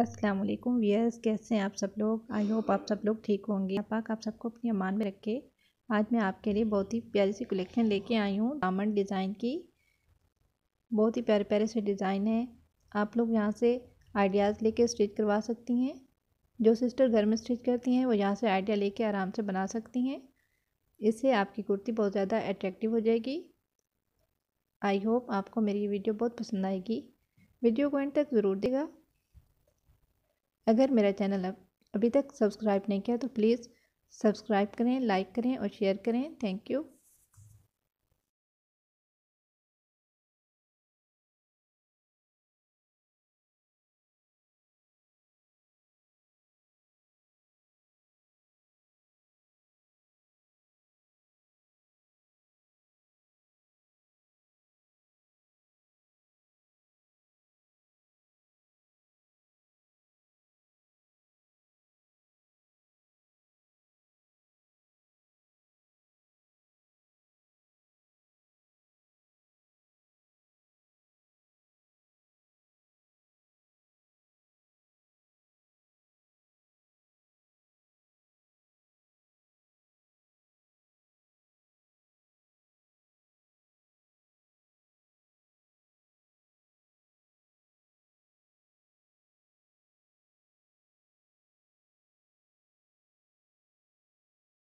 अस्सलाम वालेकुम वीयर्स कैसे हैं आप सब लोग आई होप आप सब लोग ठीक होंगे पाक आप सबको अपनी अमान में रखे आज मैं आपके लिए बहुत ही प्यारी सी कलेक्शन लेके आई हूँ डामंड डिज़ाइन की बहुत ही प्यारे प्यारे से डिज़ाइन है आप लोग यहाँ से आइडियाज़ लेके स्टिच करवा सकती हैं जो सिस्टर घर में स्टिच करती हैं वो यहाँ से आइडिया लेके आराम से बना सकती हैं इससे आपकी कुर्ती बहुत ज़्यादा अट्रैक्टिव हो जाएगी आई होप आपको मेरी वीडियो बहुत पसंद आएगी वीडियो को एंड तक ज़रूर देगा अगर मेरा चैनल अब अभी तक सब्सक्राइब नहीं किया तो प्लीज़ सब्सक्राइब करें लाइक करें और शेयर करें थैंक यू